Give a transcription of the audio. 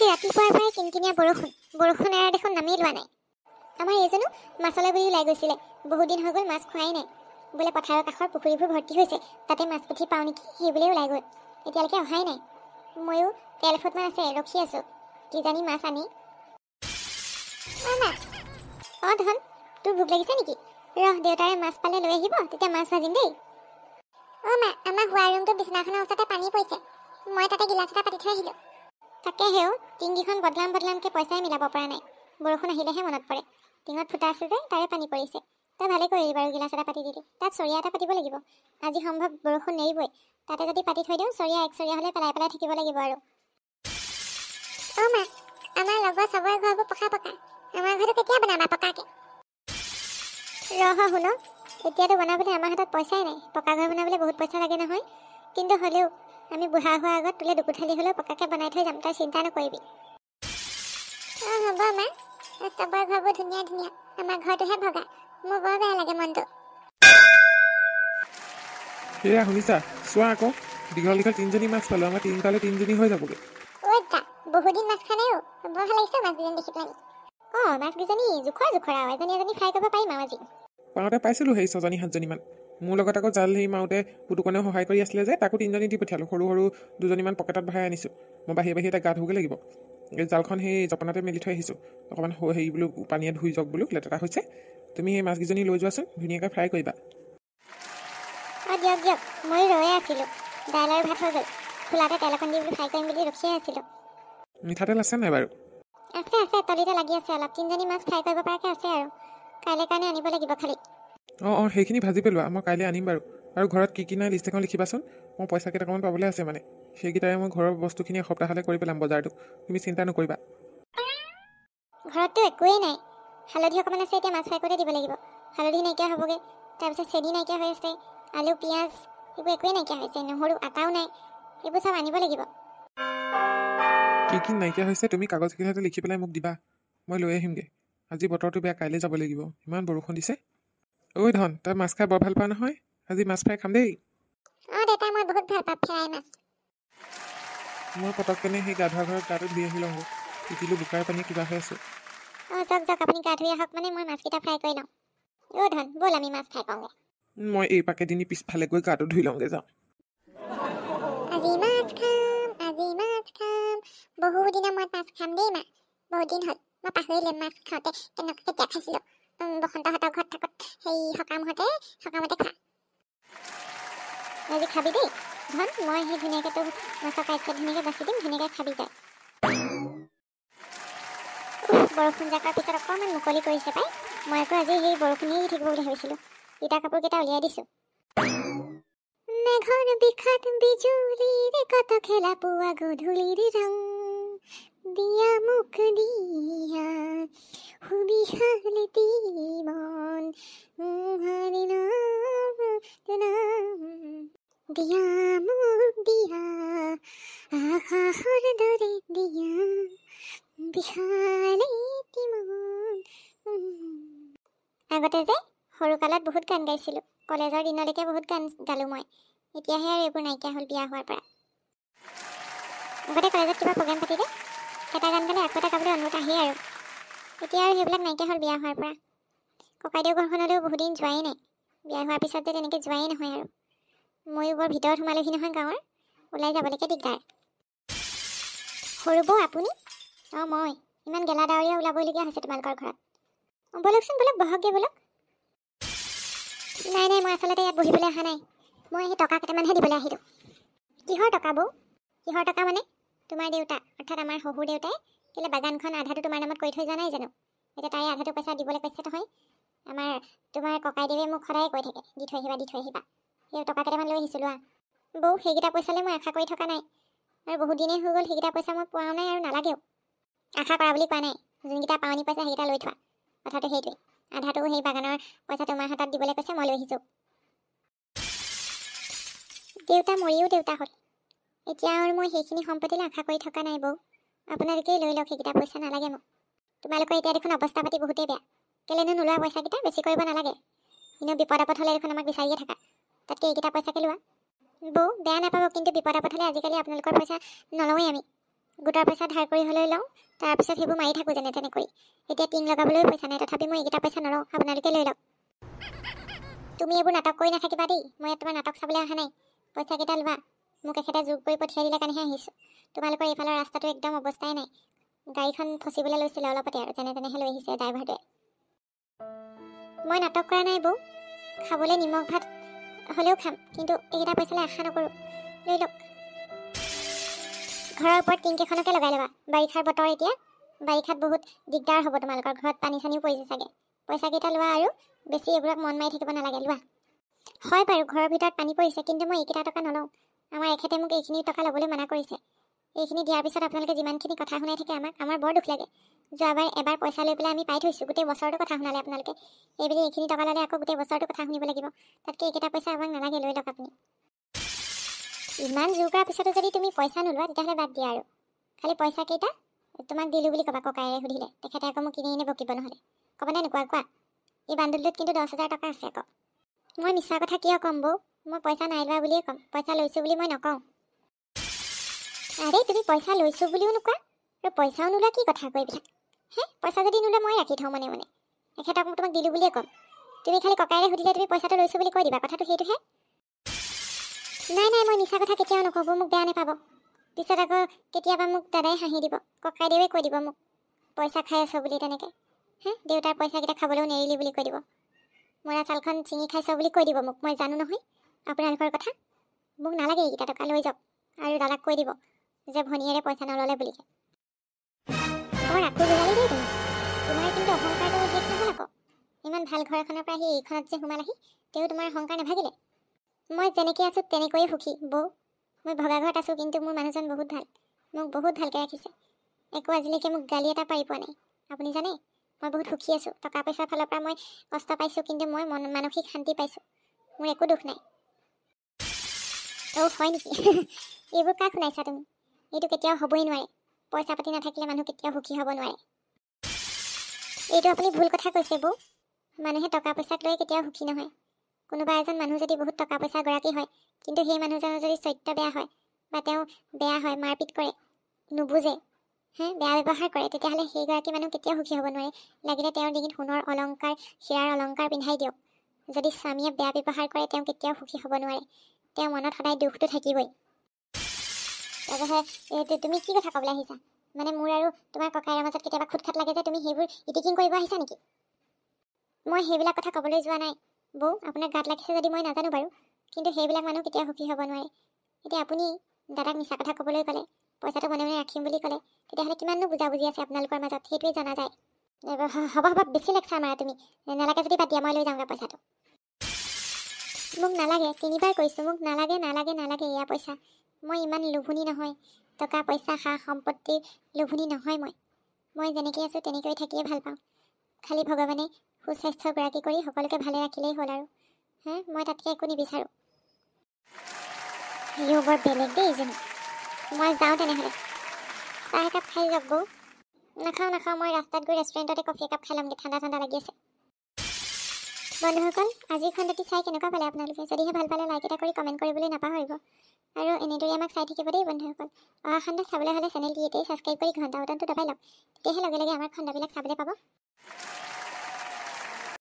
আজি ৰাতিপুৱাৰ পৰাই কিনকিনীয়া বৰষুণ বৰষুণ এৰা দেখোন নামি লোৱা নাই আমাৰ এজনো মাছলৈ বুলি ওলাই গৈছিলে বহুদিন হৈ গৈ মাছ খোৱাই নাই বোলে পথাৰৰ কাষৰ পুখুৰীবোৰ ভৰ্তি হৈছে তাতে মাছ পুঠি পাওঁ নেকি সেইবুলিয়ে ওলাই গল এতিয়ালৈকে অহাই নাই ময়ো তেল ফুটমান আছে ৰখি আছোঁ কিজানি মাছ আনি অঁ ধন তোৰ ভোক লাগিছে নেকি ৰহ দেউতাৰে মাছ পালে লৈ আহিব তেতিয়া মাছ ভাজিম দেই অঁ মা আমাৰ শোৱাৰ ৰুমটো বিচনাখনৰ ওচৰতে পানী পৰিছে মই তাতে গিলাচ এটা পাতি থৈ আহিলোঁ তাকেহেও টিংগিখন বদলাম বদলামকৈ পইচাই মিলাব পৰা নাই বৰষুণ আহিলেহে মনত পৰে টিঙত ফুটা আছে যে তাৰে পানী পৰিছে তই ভালে কৰিলি বাৰু গিলাচ এটা পাতি দিলি তাত চৰিয়া এটা পাতিব লাগিব আজি সম্ভৱ বৰষুণ নেৰিবই তাতে যদি পাতি থৈ দিওঁ চৰিয়া এক চৰিয়া হ'লে পেলাই পেলাই থাকিব লাগিব আৰু অ' মা আমাৰ ৰহ শুন এতিয়াতো বনাবলৈ আমাৰ হাতত পইচাই নাই পকা ঘৰ বনাবলৈ বহুত পইচা লাগে নহয় কিন্তু হ'লেও আমি বুঢ়া হোৱাৰ আগত তোলে দুকোঠালি হ'লেও পকাকৈ বনাই থৈ যাম তই চিন্তা নকৰিবি অঁ হ'ব মা চবৰ ঘৰবোৰ ধুনীয়া ধুনীয়া আমাৰ ঘৰটোহে ভগা মোৰ বৰ বেয়া লাগে মনটো সেয়া শুনিছা চোৱা আকৌ দীঘল দীঘল তিনিজনী মাছ পালোঁ আমাৰ তিনিটালে তিনিজনী হৈ যাবগৈ বহুদিন মাছ খোৱা নাই অ' বৰ ভাল লাগিছে মাছকেইজনী দেখি পেলাই অঁ মাছকেইজনী জোখৰ জোখৰ আৰু এজনী এজনী ফ্ৰাই কৰিব পাৰিম আৰু আজি পাওঁতে পাইছিলোঁ সেই ছজনী সাতজনীমান মোৰ লগত আকৌ জাল ধৰি মাৰোঁতে পুতুকনে সহায় কৰি আছিলে যে তাকো তিনিজনী দি পঠিয়ালোঁ সৰু সৰু দুজনীমান পকেটত ভৰাই আনিছোঁ মই বাহিৰে বাহিৰে তাত গা ধুবগৈ লাগিব জালখন সেই জপনাতে মেলি থৈ আহিছোঁ অকণমান হেৰি বোলো পানীয়ে ধুই যাওক বোলো লেতেৰা হৈছে তুমি সেই মাছকেইজনী লৈ যোৱাচোন ধুনীয়াকৈ ফ্ৰাই কৰিবা মিঠাতেল আছে নাই বাৰু আছে আছে তলিতে লাগি আছে অলপ তিনিজনী মাছ ফ্ৰাই কৰিব পৰাকৈ আছে আৰু কাইলৈ কাৰণে আনিব লাগিব খালী অঁ অঁ সেইখিনি ভাজি পেলোৱা মই কাইলৈ আনিম বাৰু আৰু ঘৰত কি কি নাই লিষ্ট এখন লিখিবাচোন মই পইচা কেইটকামান পাবলৈ আছে মানে সেইকেইটাৰে মই ঘৰৰ বস্তুখিনি এসপ্তাহলৈ কৰি পেলাম বজাৰটো তুমি চিন্তা নকৰিবা কি নাইকিয়া হৈছে তুমি কাগজকেইটাতে লিখি পেলাই মোক দিবা মই লৈ আহিমগৈ আজি বতৰটো বেয়া কাইলৈ যাব লাগিব ইমান বৰষুণ দিছে ঐ ধন তই মাছ খাই বৰ ভাল পাৱ নহয় আজি মাছ ফ্ৰাই খাম দেই অঁ দেউতা মই বহুত ভাল পাওঁ ফ্ৰাই মাছ মই পটককেনে সেই গা ধোৱা ঘৰত গাটো ধুই আহি লওঁগৈ শিকিলোঁ বোকাৰ পানী কিবা হৈ আছে অঁ যাওক যাওক আপুনি গা ধুই আহক মানে মই মাছকেইটা ফ্ৰাই কৰি লওঁ ঐ ধন ব'ল আমি মাছ খাই পাওঁগৈ মই এই পাকে দিনি পিছফালে গৈ গাটো ধুই লওঁগৈ যাওঁ আজি মাছ খাম আজি মাছ খাম বহুত দিনৰ মই মাছ খাম দেই মা বহুত দিন হ'ল মই পাহৰিলে মাছ খাওঁতে কেনেকুৱাকৈ কেতিয়া খাইছিলোঁ দুঘণ্টা ঘৰত থাকত সেই সকামতে সকামতে খা আজি খাবি দেই ধন মই সেই ধুনীয়াকৈ তোক মচকাইছে ধুনীয়াকৈ বাচি দিম ধুনীয়াকৈ খাবি যায় বৰষুণ জাকৰ পিছত অকণমান মুকলি কৰিছে পাই মই আকৌ আজি সেই বৰষুণেই থাকিব বুলি ভাবিছিলোঁ ইটা কাপোৰকেইটা উলিয়াই দিছোঁ মেঘন বিষাত বিজুলীৰে কত খেলা পোৱা গধূলিৰ ৰং দিয়া মোক দিয়া দিয়া মোৰ দিয়া আশাহৰ দৰে দিয়া বিহালে আগতে যে সৰুকালত বহুত গান গাইছিলোঁ কলেজৰ দিনলৈকে বহুত গান গালোঁ মই এতিয়াহে আৰু এইবোৰ নাইকিয়া হ'ল বিয়া হোৱাৰ পৰা আগতে কলেজত কিবা প্ৰগ্ৰেম পাতিলে এটা গান গালে আকৌ এটা গাবলৈ অনুৰোধ আহেই আৰু এতিয়া আৰু সেইবিলাক নাইকিয়া হ'ল বিয়া হোৱাৰ পৰা ককাইদেউ ঘৰখনলৈও বহুদিন যোৱাই নাই বিয়া হোৱাৰ পিছত যে তেনেকৈ যোৱাই নহয় আৰু ময়ো বৰ ভিতৰত সোমালোহি নহয় গাঁৱৰ ওলাই যাবলৈকে দিগদাৰ সৰু বৌ আপুনি অঁ মই ইমান গেলা ডাৱৰীয়া ওলাবলগীয়া হৈছে তোমালোকৰ ঘৰত অঁ বলকচোন বোলক বহকগৈ বোলক নাই নাই মই আচলতে ইয়াত বহিবলৈ অহা নাই মই সেই টকা কেইটামানহে দিবলৈ আহিলোঁ কিহৰ টকা বৌ কিহৰ টকা মানে তোমাৰ দেউতা অৰ্থাৎ আমাৰ শহুৰ দেউতাই কেলৈ বাগানখন আধাটো তোমাৰ নামত কৈ থৈ যোৱা নাই জানো এতিয়া তাই আধাটো পইচা দিবলৈ কৈছে নহয় আমাৰ তোমাৰ ককাইদেৱে মোক সদায় কৈ থাকে দি থৈ আহিবা দি থৈ আহিবা টকা কেইটামান লৈ আহিছিলোঁ আৰু বৌ সেইকেইটা পইচালৈ মই আশা কৰি থকা নাই আৰু বহুত দিনেই হৈ গ'ল সেইকেইটা পইচা মই পোৱাও নাই আৰু নালাগেও আশা কৰা বুলি কোৱা নাই যোনকেইটা পাৱনি পইচা সেইকেইটা লৈ থোৱা কথাটো সেইটোৱে আধাটো সেই বাগানৰ পইচা তোমাৰ হাতত দিবলৈ কৈছে মই লৈ আহিছোঁ দেউতা মৰিও দেউতা হ'ল এতিয়া আৰু মই সেইখিনি সম্পত্তিলৈ আশা কৰি থকা নাই বৌ আপোনালোকেই লৈ লওক সেইকেইটা পইচা নালাগে মোক তোমালোকৰ এতিয়া দেখোন অৱস্থা পাতি বহুতেই বেয়া কেলেনো নোলোৱা পইচাকেইটা বেছি কৰিব নালাগে কিন্তু বিপদ আপদ হ'লে দেখোন আমাক বিচাৰিয়ে থাকা তাতকৈ এইকেইটা পইচাকে লোৱা বৌ বেয়া নাপাব কিন্তু বিপদা পঠালে আজিকালি আপোনালোকৰ পইচা নলওঁৱেই আমি গোটৰ পইচা ধাৰ কৰি হ'লেও লওঁ তাৰপিছত সেইবোৰ মাৰি থাকোঁ যেনে তেনেকৈ এতিয়া টিং লগাবলৈও পইচা নাই তথাপি মই এইকেইটা পইচা নলওঁ আপোনালোকে লৈ লওক তুমি এইবোৰ নাটক কৰি নাথাকিবা দেই মই ইয়াত তোমাৰ নাটক চাবলৈ অহা নাই পইচাকেইটা লোৱা মোক এখেতে যোগ কৰি পঠিয়াই দিলে কাৰণেহে আহিছোঁ তোমালোকৰ এইফালৰ ৰাস্তাটো একদম অৱস্থাই নাই গাড়ীখন ফচিবলৈ লৈছিলে অলপতে আৰু যেনে তেনেহে লৈ আহিছে ড্ৰাইভাৰটোৱে মই নাটক কৰা নাই বৌ খাবলৈ নিমখ ভাত হলেও খাম কিন্তু এইকেইটা পইচালৈ আশা নকৰোঁ লৈ লওক ঘৰৰ ওপৰত টিংকেইখনকে লগাই ল'বা বাৰিষাৰ বতৰ এতিয়া বাৰিষাত বহুত দিগদাৰ হ'ব তোমালোকৰ ঘৰত পানী চানীও পৰিছে চাগে পইচাকেইটা লোৱা আৰু বেছি এইবোৰক মন মাৰি থাকিব নালাগে লোৱা হয় বাৰু ঘৰৰ ভিতৰত পানী পৰিছে কিন্তু মই এইকেইটা টকা নলওঁ আমাৰ এখেতে মোক এইখিনি টকা ল'বলৈ মানা কৰিছে এইখিনি দিয়াৰ পিছত আপোনালোকে যিমানখিনি কথা শুনাই থাকে আমাক আমাৰ বৰ দুখ লাগে যোৱাবাৰ এবাৰ পইচা লৈ পেলাই আমি পাই থৈছোঁ গোটেই বছৰটো কথা শুনালে আপোনালোকে এইবুলি এইখিনি টকা ল'লে আকৌ গোটেই বছৰটো কথা শুনিব লাগিব তাতকৈ এইকেইটা পইচা আমাক নালাগে লৈ লওক আপুনি ইমান জোৰ কৰাৰ পিছতো যদি তুমি পইচা নোলোৱা তেতিয়াহ'লে বাদ দিয়া আৰু খালি পইচাকেইটা তোমাক দিলোঁ বুলি ক'বা ককায়েৰে সুধিলে তেখেতে আকৌ মোক কিনি এনে বকিব নহ'লে ক'ব নাই নোকোৱা কোৱা এই বান্দুলটোত কিন্তু দহ হাজাৰ টকা আছে আকৌ মই মিছা কথা কিয় ক'ম বৌ মই পইচা নাই লোৱা বুলিয়ে ক'ম পইচা লৈছোঁ বুলি মই নকওঁ আৰে তুমি পইচা লইছো বুলিও নোকোৱা আৰু পইচাও নোলোৱা কি কথা কৈ এইবিলাক হে পইচা যদি নোলোৱা মই ৰাখি থওঁ মানে মানে এখেতক মই তোমাক দিলোঁ বুলিয়ে ক'ম তুমি খালি ককাইৰে সুধিলে তুমি পইচাটো লৈছো বুলি কৈ দিবা কথাটো সেইটোহে নাই নাই মই মিছা কথা কেতিয়াও নক'ব মোক বেয়া নাপাব পিছত আকৌ কেতিয়াবা মোক দাদাই হাঁহি দিব ককাইদেৱে কৈ দিব মোক পইচা খাই আছ বুলি তেনেকৈ হে দেউতাৰ পইচাকেইটা খাবলৈও নেৰিলি বুলি কৈ দিব মৰা চালখন চিঙি খাইছ বুলি কৈ দিব মোক মই জানো নহয় আপোনালোকৰ কথা মোক নালাগে এইকেইটা টকা লৈ যাওক আৰু দাদাক কৈ দিব যে ভনীয়েৰে পইচা নললে বুলি যে মই ৰাখো বুজালি দেই তুমি তোমাৰ কিন্তু অহংকাৰটো শেষ নহ'ল আকৌ ইমান ভাল ঘৰ পৰা আহি এইখনত যে সোমালাহি তেওঁ তোমাৰ অহংকাৰ নাভাগিলে মই যেনেকৈ আছোঁ তেনেকৈয়ে সুখী বৌ মই ভগা ঘৰত আছোঁ কিন্তু মোৰ মানুহজন বহুত ভাল মোক বহুত ভালকৈ ৰাখিছে একো আজিলৈকে মোক গালি এটা পাৰি পোৱা নাই আপুনি জানে মই বহুত সুখী আছোঁ টকা পইচাৰ ফালৰ পৰা মই কষ্ট পাইছোঁ কিন্তু মই মন মানসিক শান্তি পাইছোঁ মোৰ একো দুখ নাই অ' হয় নেকি এইবোৰ কাক শুনাইছা তুমি এইটো কেতিয়াও হ'বই নোৱাৰে পইচা পাতি নাথাকিলে মানুহ কেতিয়াও সুখী হ'ব নোৱাৰে এইটো আপুনি ভুল কথা কৈছে বৌ মানুহে টকা পইচাক লৈ কেতিয়াও সুখী নহয় কোনোবা এজন মানুহ যদি বহুত টকা পইচা গৰাকী হয় কিন্তু সেই মানুহজনৰ যদি চৰিত্ৰ বেয়া হয় বা তেওঁ বেয়া হয় মাৰপিট কৰে নুবুজে হে বেয়া ব্যৱহাৰ কৰে তেতিয়াহ'লে সেইগৰাকী মানুহ কেতিয়াও সুখী হ'ব নোৱাৰে লাগিলে তেওঁৰ ডিঙিত সোণৰ অলংকাৰ হীৰাৰ অলংকাৰ পিন্ধাই দিয়ক যদি স্বামীয়ে বেয়া ব্যৱহাৰ কৰে তেওঁ কেতিয়াও সুখী হ'ব নোৱাৰে তেওঁ মনত সদায় দুখটো থাকিবই তাৰপাছত তুমি কি কথা ক'বলৈ আহিছা মানে মোৰ আৰু তোমাৰ ককায়েৰ মাজত কেতিয়াবা খুটখাত লাগে যে তুমি সেইবোৰ ইডিটিং কৰিব আহিছা নেকি মই সেইবিলাক কথা ক'বলৈ যোৱা নাই বৌ আপোনাৰ গাত লাগিছে যদি মই নাজানো বাৰু কিন্তু সেইবিলাক মানুহ কেতিয়াও সুখী হ'ব নোৱাৰে এতিয়া আপুনি দাদাক মিছা কথা ক'বলৈ ক'লে পইচাটো মনে মনে ৰাখিম বুলি ক'লে তেতিয়াহ'লে কিমাননো বুজাবুজি আছে আপোনালোকৰ মাজত সেইটোৱে জনা যায় হ'ব হ'ব বেছি লেকচাৰ মাৰা তুমি নালাগে যদি বাদ দিয়া মই লৈ যাওঁগৈ পইচাটো মোক নালাগে তিনিবাৰ কৈছোঁ মোক নালাগে নালাগে নালাগে এয়া পইচা মই ইমান লোভনী নহয় টকা পইচা সা সম্পত্তি লোভনী নহয় মই মই যেনেকৈ আছোঁ তেনেকৈ থাকিয়ে ভাল পাওঁ খালি ভগৱানে সুস্বাস্থ্যগৰাকী কৰি সকলোকে ভালে ৰাখিলেই হ'ল আৰু হা মই তাতকৈ একো নিবিচাৰোঁ ইও বৰ বেলেগ দেই এইজনী মই যাওঁ তেনেহ'লে চাহ একাপ খাই যাওক বৌ নাখাওঁ নাখাওঁ মই ৰাস্তাত গৈ ৰেষ্টুৰেণ্টতে কফি একাপ খাই ল'মগৈ ঠাণ্ডা ঠাণ্ডা লাগি আছে বন্ধুসকল আজিৰ খণ্ডটি চাই কেনেকুৱা পালে আপোনালোকে যদিহে ভাল পালে লাইক এটা কৰি কমেণ্ট কৰিবলৈ নাপাহৰিব আৰু এনেদৰে আমাক চাই থাকিব দেই বন্ধুসকল অহা খণ্ড চাবলৈ হ'লে চেনেলটি এতিয়াই ছাবস্ক্ৰাইব কৰি ঘণ্টা বটনটো দবাই লওক তেতিয়াহে লগে লগে আমাৰ খণ্ডবিলাক চাবলৈ পাব